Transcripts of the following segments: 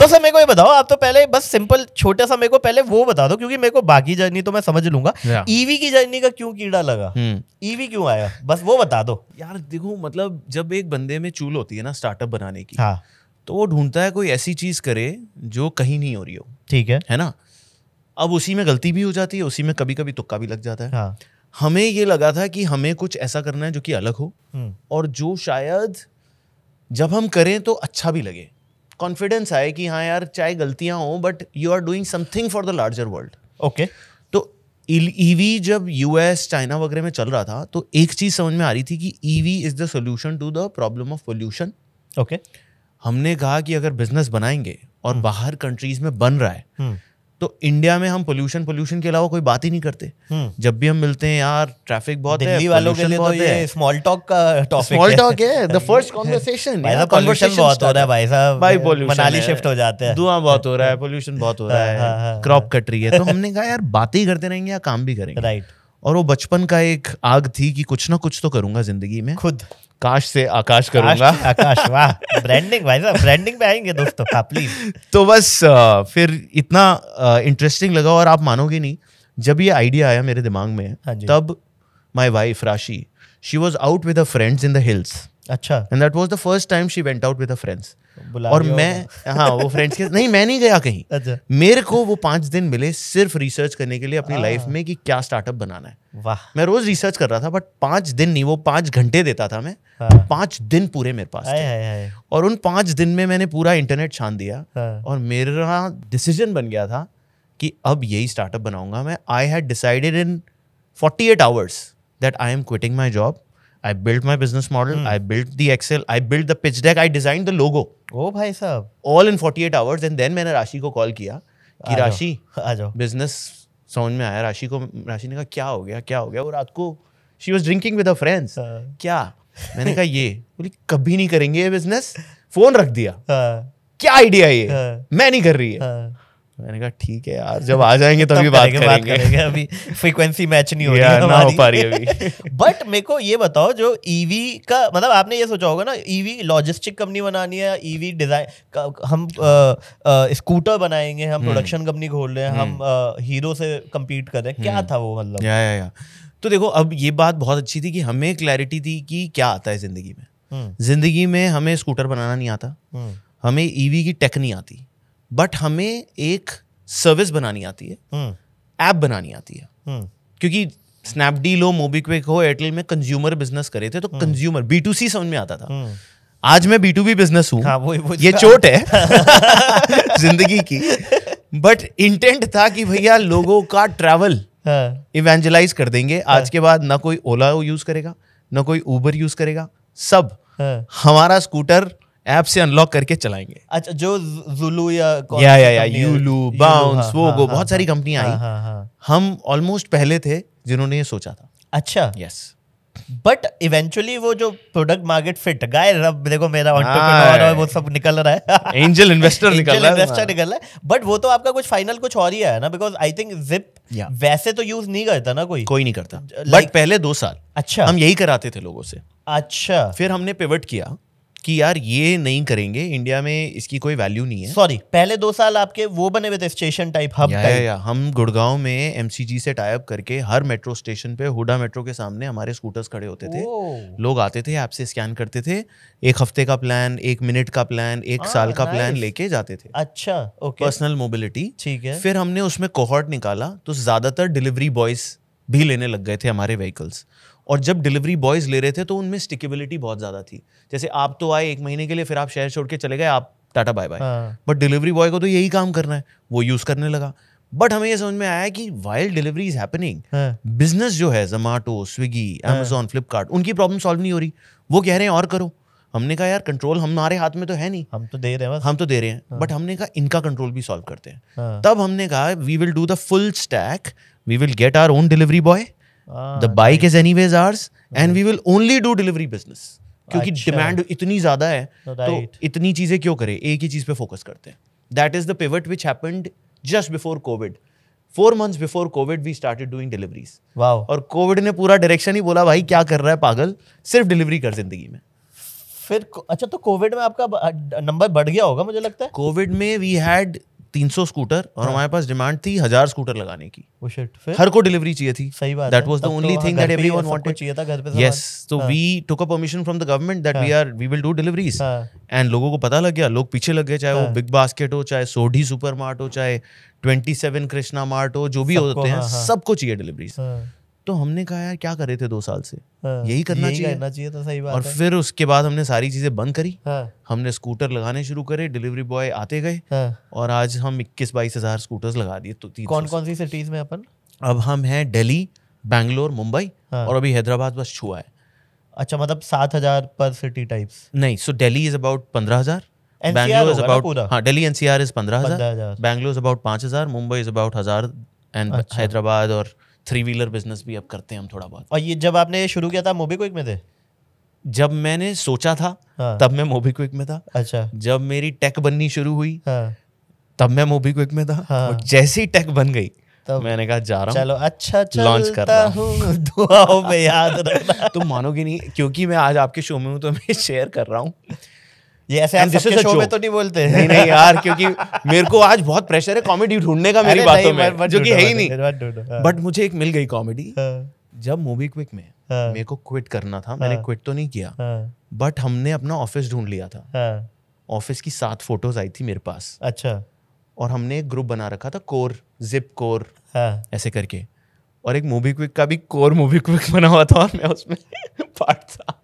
तो सर मेरे को ये बताओ आप तो पहले बस सिंपल छोटा सा मेरे को पहले वो बता दो क्योंकि मेरे को बाकी जर्नी तो मैं समझ लूंगा ईवी e की जर्नी का क्यों कीड़ा लगा ईवी हम्म। e क्यों आया बस वो बता दो यार देखो मतलब जब एक बंदे में चूल होती है ना स्टार्टअप बनाने की हाँ तो वो ढूंढता है कोई ऐसी चीज करे जो कहीं नहीं हो रही हो ठीक है है ना अब उसी में गलती भी हो जाती है उसी में कभी कभी तुक्का भी लग जाता है हाँ। हमें ये लगा था कि हमें कुछ ऐसा करना है जो कि अलग हो हम्म। और जो शायद जब हम करें तो अच्छा भी लगे कॉन्फिडेंस आए कि हाँ यार चाहे गलतियां हो but you are doing something for the larger world okay तो ईवी e e जब यूएस चाइना वगैरह में चल रहा था तो एक चीज़ समझ में आ रही थी कि EV is the solution to the problem of pollution okay हमने कहा कि अगर बिजनेस बनाएंगे और बाहर कंट्रीज में बन रहा है हम्म. तो इंडिया में हम पोल्यूशन पोल्यूशन के अलावा कोई बात ही नहीं करते हम्म। जब भी हम मिलते हैं यार ट्रैफिक बहुत है वालों के लिए तो ये स्मॉल टॉक का टॉपिक स्मॉल टॉक है द फर्स्ट कन्वर्सेशन भाई पोल्यूशन बहुत हो रहा है भाई साहब भाई मनाली शिफ्ट हो जाते हैं धुआं बहुत हो रहा है पोल्यूशन बहुत हो रहा हाँ, है क्रॉप हाँ, हाँ, कट रही है तो हमने कहा यार बातें ही करते रहेंगे या काम भी करेंगे राइट और वो बचपन का एक आग थी कि कुछ ना कुछ तो करूंगा जिंदगी में खुद काश से आकाश करूंगा आकाश वाह ब्रांडिंग भाई साहब ब्रांडिंग पे आएंगे दोस्तों हाँ प्लीज तो बस फिर इतना इंटरेस्टिंग लगा और आप मानोगे नहीं जब ये आइडिया आया मेरे दिमाग में हाँ तब my wife Rashi she was out with friends in the hills अच्छा and that was the first time she went out with friends और मैं हाँ वो फ्रेंड्स के नहीं मैं नहीं गया कहीं अच्छा मेरे को वो पांच दिन मिले सिर्फ रिसर्च करने के लिए अपनी लाइफ हाँ। में कि क्या स्टार्टअप बनाना है वाह मैं रोज रिसर्च कर रहा था बट पांच दिन नहीं वो पांच घंटे देता था मैं हाँ। पांच दिन पूरे मेरे पास आए, आए, आए। और उन पांच दिन में मैंने पूरा इंटरनेट छान दिया हाँ। और मेरा डिसीजन बन गया था कि अब यही स्टार्टअप बनाऊंगा मैं I had decided in forty eight hours that I am quitting my job I built my business model. Hmm. I built the Excel. I built the pitch deck. I designed the logo. ओ भाई साहब. All in 48 hours. And then मैंने राशि को call किया कि राशि आ जाओ. Business समझ में आया राशि को राशि ने कहा क्या हो गया क्या हो गया वो रात को she was drinking with friends क्या मैंने कहा ये बोली कभी नहीं करेंगे ये बिजनेस फोन रख दिया हाँ। क्या आइडिया ये हाँ। मैं नहीं कर रही है हाँ। मैंने कहा ठीक है यार जब आ जाएंगे तभी बात करेंगे, बात करेंगे अभी फ्रीक्वेंसी मैच नहीं हो रही है ना हो पा रही अभी बट मेरे को ये बताओ जो ईवी e का मतलब आपने ये सोचा होगा ना ईवी लॉजिस्टिक कंपनी बनानी है ईवी e डिजाइन हम स्कूटर बनाएंगे हम प्रोडक्शन हम्म। कंपनी खोल रहे हैं हम हीरो हम्म। से कम्पीट कर रहे हैं क्या हम्म। था वो मतलब या या या तो देखो अब ये बात बहुत अच्छी थी कि हमें क्लैरिटी थी कि क्या आता है जिंदगी में जिंदगी में हमें स्कूटर बनाना नहीं आता हमें ईवी e की टेक नहीं आती बट हमें एक सर्विस बनानी आती है ऐप हम्म। बनानी आती है हम्म। क्योंकि स्नैपडील हो मोबीक्विक हो एयरटेल में कंज्यूमर बिजनेस करे थे तो कंज्यूमर बी टू सी समझ में आता था हम्म। आज मैं बी टू बी बिजनेस हूँ हाँ, वो, वो ये चोट है जिंदगी की बट इंटेंट था कि भैया लोगों का ट्रैवल इवेंजलाइज हाँ। कर देंगे हाँ। आज के बाद ना कोई ओला यूज करेगा ना कोई ऊबर यूज करेगा सब हाँ। हमारा स्कूटर ऐप से अनलॉक करके चलाएंगे अच्छा जो जुलू या या या, या यूलू बाउंस वो वोगो बहुत सारी कंपनियां हाँ, हाँ, आई हाँ, हम ऑलमोस्ट पहले थे जिन्होंने ये सोचा था अच्छा यस बट इवेंचुअली वो जो प्रोडक्ट मार्केट फिट गाय रब देखो मेरा और वो सब निकल रहा है एंजल इन्वेस्टर निकल रहा है इन्वेस्टर निकल रहा है बट वो तो आपका कुछ फाइनल कुछ और ही है ना बिकॉज आई थिंक जिप वैसे तो यूज नहीं करता ना कोई कोई नहीं करता बट पहले दो साल अच्छा हम यही कराते थे लोगों से अच्छा फिर हमने पिवट किया कि यार ये नहीं करेंगे इंडिया में इसकी कोई वैल्यू नहीं है सॉरी पहले दो साल आपके वो बने हुए थे स्टेशन टाइप हब या, या, या, हम गुड़गांव में एमसीजी से टाइप करके हर मेट्रो स्टेशन पे हुडा मेट्रो के सामने हमारे स्कूटर्स खड़े होते थे लोग आते थे आपसे स्कैन करते थे एक हफ्ते का प्लान एक मिनट का प्लान एक आ, हाँ, साल का प्लान लेके जाते थे अच्छा ओके पर्सनल मोबिलिटी ठीक है फिर हमने उसमें कोहट निकाला तो ज्यादातर डिलीवरी बॉयज भी लेने लग गए थे हमारे व्हीकल्स और जब डिलीवरी बॉयज ले रहे थे तो उनमें स्टिकेबिलिटी बहुत ज़्यादा थी जैसे आप तो आए एक महीने के लिए फिर आप शहर छोड़ के चले गए आप टाटा बाय बाय हाँ। बट डिलीवरी बॉय को तो यही काम करना है वो यूज़ करने लगा बट हमें ये समझ में आया कि wild delivery is happening business जो है जोमाटो स्विगी एमेजोन फ्लिपकार्ट उनकी प्रॉब्लम सॉल्व नहीं हो रही वो कह रहे हैं और करो हमने कहा यार कंट्रोल हमारे हाथ में तो है नहीं हम तो दे रहे हैं हम तो दे रहे हैं हाँ। बट हमने कहा इनका कंट्रोल भी सॉल्व करते हैं हाँ। तब हमने कहा we will do the full stack we will get our own delivery boy the bike is anyways ours and we will only do delivery business क्योंकि डिमांड अच्छा। इतनी ज्यादा है तो इतनी चीजें क्यों करें एक ही चीज पे फोकस करते हैं that is the pivot which happened just before Covid four months before Covid we started doing deliveries wow और कोविड ने पूरा डायरेक्शन ही बोला भाई क्या कर रहा है पागल सिर्फ डिलीवरी कर जिंदगी में फिर अच्छा तो कोविड में आपका नंबर बढ़ गया होगा मुझे लगता है कोविड में वी हैड तीन सौ स्कूटर और हाँ। हमारे पास डिमांड थी हजार स्कूटर लगाने की हर को डिलीवरी चाहिए थी सही बात that was the only thing that everyone wanted चाहिए था घर पे यस तो we took a permission from the government that we are we will do deliveries and लोगों को पता लग गया लोग पीछे लग गए चाहे वो बिग हाँ। बास्केट हो चाहे सोढ़ी सुपर हो चाहे 27 कृष्णा मार्ट हो जो भी होते हैं हाँ, सबको चाहिए डिलीवरीज तो हमने कहा यार क्या कर रहे थे दो साल से हाँ, यही करना यही चाहिए करना चाहिए तो सही बात और है। फिर उसके बाद हमने सारी चीजें बंद करी हाँ, हमने स्कूटर लगाने शुरू करे डिलीवरी बॉय आते गए हाँ, और आज हम इक्कीस बाईस हजार स्कूटर्स लगा दिए तो कौन कौन सी सिटीज में अपन अब हम हैं दिल्ली बैंगलोर मुंबई हाँ। और अभी हैदराबाद बस छुआ है अच्छा मतलब सात हजार पर सिटी टाइप्स नहीं सो दिल्ली इज अबाउट पंद्रह हजार बैंगलोर इज अबाउट हाँ डेली एनसीआर इज पंद्रह हजार बैंगलोर इज अबाउट पांच हजार मुंबई इज अबाउट हजार एंड हैदराबाद और थ्री व्हीलर बिजनेस भी अब करते हैं हम थोड़ा बहुत और ये जब आपने शुरू किया था मोबी क्विक में थे जब मैंने सोचा था हाँ। तब मैं मोबी क्विक में था अच्छा जब मेरी टेक बननी शुरू हुई हाँ। तब मैं मोबी क्विक में था हाँ। और जैसे ही टेक बन गई तब मैंने कहा जा रहा चलो अच्छा लॉन्च कर रहा दुआओं में याद रखना तुम मानोगे नहीं क्योंकि मैं आज आपके शो में हूँ तो मैं शेयर कर रहा हूँ ये ऐसे आप सबके शो में तो नहीं बोलते नहीं नहीं यार क्योंकि मेरे को आज बहुत प्रेशर है कॉमेडी ढूंढने का मेरी बातों में जो कि है ही नहीं बट हाँ। मुझे एक मिल गई कॉमेडी हाँ। जब मूवी क्विक में हाँ। मेरे को क्विट करना था मैंने क्विट तो नहीं किया बट हमने अपना ऑफिस ढूंढ लिया था ऑफिस की सात फोटोज आई थी मेरे पास अच्छा और हमने एक ग्रुप बना रखा था कोर जिप कोर ऐसे करके और एक मूवी क्विक का भी कोर मूवी क्विक बना हुआ था और मैं उसमें पार्ट था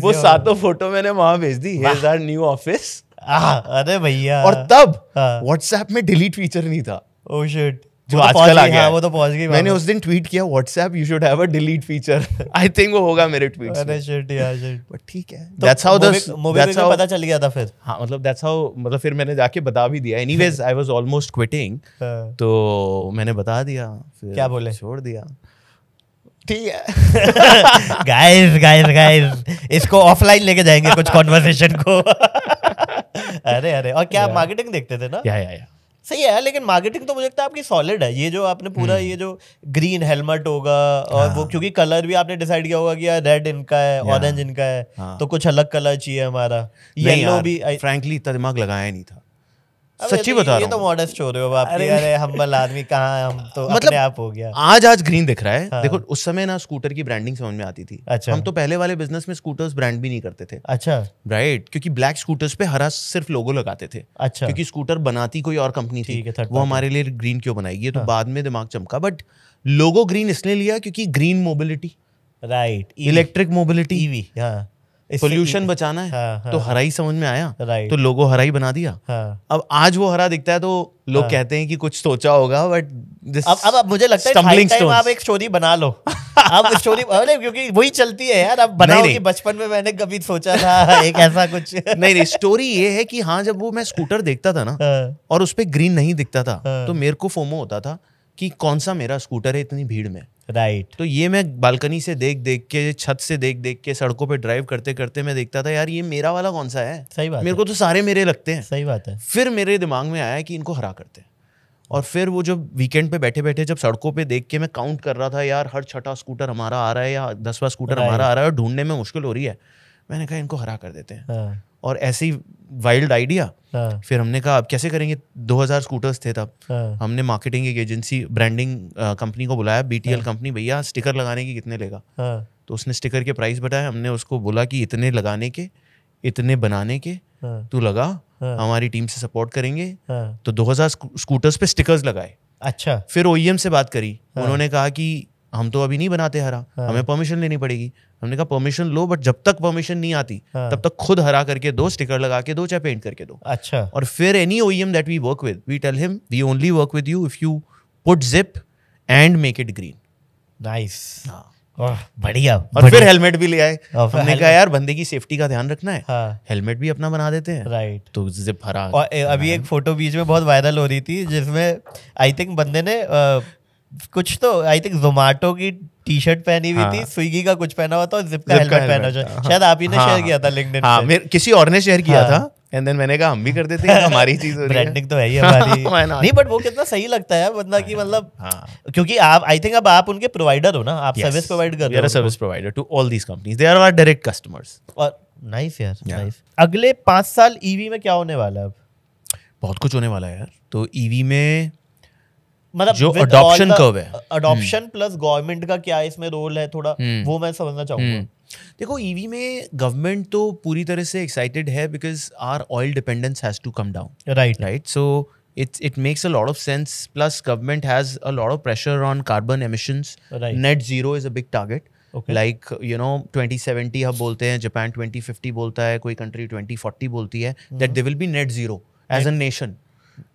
वो सातों फोटो मैंने वहां भेज दी न्यू ऑफिस अरे भैया और तब व्हाट्सएप में डिलीट फीचर नहीं था ओह oh, शिट जो आजकल आ गया वो तो पहुंच गई हाँ, तो मैंने उस दिन ट्वीट किया WhatsApp you should have a delete feature I think वो होगा मेरे ट्वीट्स अरे शिट यार शिट बट ठीक है that's how the that's how पता चल गया था फिर हां मतलब दैट्स हाउ मतलब फिर मैंने जाके बता भी दिया anyways I was almost quitting तो मैंने बता दिया फिर क्या बोले छोड़ दिया ठीक है गाइस गाइस गाइस इसको ऑफलाइन लेके जाएंगे कुछ कॉन्वर्सेशन को अरे अरे और क्या मार्केटिंग देखते थे ना या या या सही है लेकिन मार्केटिंग तो मुझे लगता है आपकी सॉलिड है ये जो आपने पूरा hmm. ये जो ग्रीन हेलमेट होगा और वो हाँ. क्योंकि कलर भी आपने डिसाइड किया होगा कि यार रेड इनका है ऑरेंज इनका है हाँ. तो कुछ अलग कलर चाहिए हमारा येलो भी फ्रैंकली इतना दिमाग लगाया नहीं था सच्ची तो बता रहा तो हूँ तो मॉडर्स्ट हो रहे हो आप अरे हम्बल आदमी कहाँ हम तो मतलब अपने आप हो गया आज आज ग्रीन दिख रहा है हाँ। देखो उस समय ना स्कूटर की ब्रांडिंग समझ में आती थी अच्छा हम तो पहले वाले बिजनेस में स्कूटर्स ब्रांड भी नहीं करते थे अच्छा राइट क्योंकि ब्लैक स्कूटर्स पे हरा सिर्फ लोगो लगाते थे अच्छा क्योंकि स्कूटर बनाती कोई और कंपनी थी वो हमारे लिए ग्रीन क्यों बनाएगी तो हाँ। बाद में दिमाग चमका बट लोगो ग्रीन इसलिए लिया क्योंकि green mobility right electric mobility EV हाँ पोल्यूशन बचाना है हाँ, हाँ, तो हाँ। हरा ही समझ में आया तो लोगो हरा ही बना दिया हाँ, अब आज वो हरा दिखता है तो लोग हाँ, कहते हैं कि कुछ सोचा होगा बट अब अब अब मुझे लगता है आप एक स्टोरी बना लो अब स्टोरी अरे क्योंकि वही चलती है यार अब बनाओ कि बचपन में मैंने कभी सोचा था एक ऐसा कुछ नहीं नहीं स्टोरी ये है कि हाँ जब वो मैं स्कूटर देखता था ना हाँ। और उस पर ग्रीन नहीं दिखता था हाँ। तो मेरे को फोमो होता था कि कौन सा मेरा स्कूटर है इतनी भीड़ में राइट right. तो ये मैं बालकनी से देख देख के छत से देख देख के सड़कों पे ड्राइव करते करते मैं देखता था यार ये मेरा वाला कौन सा है सही बात मेरे को तो सारे मेरे लगते हैं सही बात है फिर मेरे दिमाग में आया कि इनको हरा करते हैं और फिर वो जब वीकेंड पे बैठे बैठे जब सड़कों पे देख के मैं काउंट कर रहा था यार हर छठा स्कूटर हमारा आ रहा है या दसवा स्कूटर हमारा आ रहा है और ढूंढने में मुश्किल हो रही है मैंने कहा इनको हरा कर देते हैं हाँ। और ऐसे ही वाइल्ड आइडिया फिर हमने कहा अब कैसे करेंगे 2000 स्कूटर्स थे तब हाँ। हमने मार्केटिंग एक एजेंसी ब्रांडिंग कंपनी को बुलाया बीटीएल कंपनी हाँ। भैया स्टिकर लगाने की कितने लेगा तो उसने स्टिकर के प्राइस बताया हमने उसको बोला कि इतने लगाने के इतने बनाने के तू लगा हमारी टीम से सपोर्ट करेंगे तो 2000 स्कूटर्स पे स्टिकर्स लगाए अच्छा फिर ओईएम e से बात करी उन्होंने कहा कि हम तो अभी नहीं बनाते हरा हमें परमिशन लेनी पड़ेगी हमने कहा परमिशन लो बट जब तक परमिशन नहीं आती हाँ. तब तक खुद हरा करके दो स्टिकर लगा के दो चाहे पेंट करके दो अच्छा और फिर any O M that we work with we tell him we only work with you if you put zip and make it green nice बढ़िया और फिर हेलमेट भी ले आए हमने कहा यार बंदे की सेफ्टी का ध्यान रखना है हाँ। हेलमेट भी अपना बना देते हैं राइट तो जिप हरा और अभी एक फोटो बीच में बहुत वायरल हो रही थी जिसमें आई थिंक बंदे ने कुछ तो आई थिंक जोमेटो की टी शर्ट पहनी हुई थी स्विगी हाँ। का कुछ पहना हुआ था और जिप का हेलमेट पहना हुआ हाँ। शायद आप ही ने शेयर हाँ। किया था लिंक्डइन हाँ, पे किसी और ने शेयर किया हाँ। था एंड देन मैंने कहा हम भी कर देते हैं हमारी चीज ब्रांडिंग तो है ही हमारी नहीं बट वो कितना सही लगता है बंदा की मतलब, मतलब क्योंकि आप आई थिंक अब आप उनके प्रोवाइडर हो ना आप सर्विस प्रोवाइड कर रहे हो service provider to all these companies they are our direct customers और नाइस यार नाइस अगले पाँच साल ईवी e में क्या होने वाला है अब बहुत कुछ होने वाला है यार तो ईवी e में मतलब जो अडॉप्शन कर्व है अडॉप्शन प्लस गवर्नमेंट का क्या इसमें रोल है थोड़ा हम्म। वो मैं समझना चाहूंगा हम्म। देखो ईवी e में गवर्नमेंट तो पूरी तरह से एक्साइटेड है because our oil dependence has to come down right right so it's it makes a lot of sense plus government has a lot of pressure on carbon emissions net zero is a big target like you know 2070 हम बोलते हैं Japan 2050 बोलता है कोई country 2040 बोलती है that they will be net zero as a nation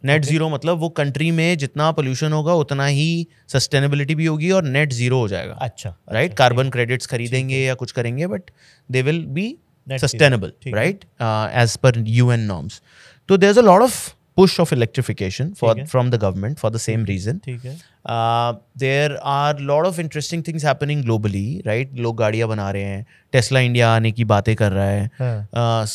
net zero मतलब वो कंट्री में जितना पोल्यूशन होगा उतना ही सस्टेनेबिलिटी भी होगी और नेट जीरो हो जाएगा अच्छा राइट कार्बन क्रेडिट्स खरीदेंगे या कुछ करेंगे but they will be sustainable right as per U N norms तो there a lot of push of electrification for from the government for the same reason. Uh, there are a lot of interesting things happening globally, right? लोग गाड़ियाँ बना रहे हैं Tesla India आने की बातें कर रहा है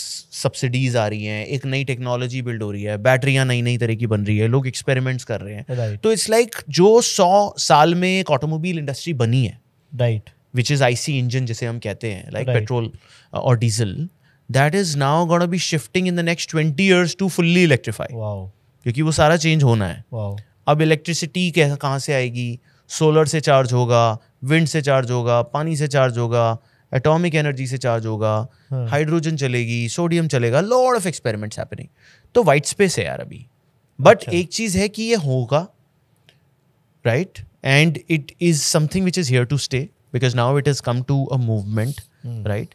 सब्सिडीज हाँ। uh, आ रही हैं एक नई टेक्नोलॉजी बिल्ड हो रही है बैटरियां नई नई तरह की बन रही है लोग एक्सपेरिमेंट्स कर रहे हैं right. तो इट्स लाइक like जो सौ साल में एक ऑटोमोबाइल इंडस्ट्री बनी है right which is IC engine जिसे हम कहते हैं लाइक पेट्रोल और diesel that is now gonna be shifting in the next twenty years to fully electrify क्योंकि वो सारा चेंज होना है wow. अब इलेक्ट्रिसिटी कहाँ से आएगी सोलर से चार्ज होगा विंड से चार्ज होगा पानी से चार्ज होगा एटॉमिक एनर्जी से चार्ज होगा हाइड्रोजन hmm. चलेगी सोडियम चलेगा लॉर्ड ऑफ एक्सपेरिमेंट्स हैपनिंग तो वाइट स्पेस है यार अभी बट अच्छा. एक चीज़ है कि ये होगा right and it is something which is here to stay because now it is come to a movement right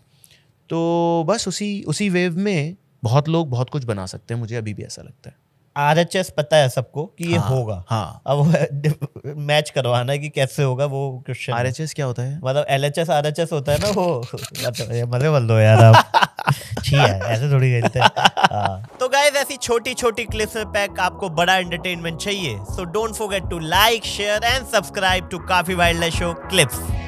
तो बस उसी उसी वेव में बहुत लोग बहुत कुछ बना सकते हैं मुझे अभी भी ऐसा लगता है आर एच एस पता है सबको कि ये हाँ, होगा हाँ अब मैच करवाना है कि कैसे होगा वो क्वेश्चन आर एच एस क्या होता है मतलब L H S R H S होता है ना वो मतलब मजे बल दो यार आप ठीक है ऐसे थोड़ी खेलते हैं हाँ। तो गाइज ऐसी छोटी छोटी क्लिप्स में पैक आपको बड़ा एंटरटेनमेंट चाहिए so don't forget to like share and subscribe to काफी वाइल्ड लाइफ शो क्लिप्स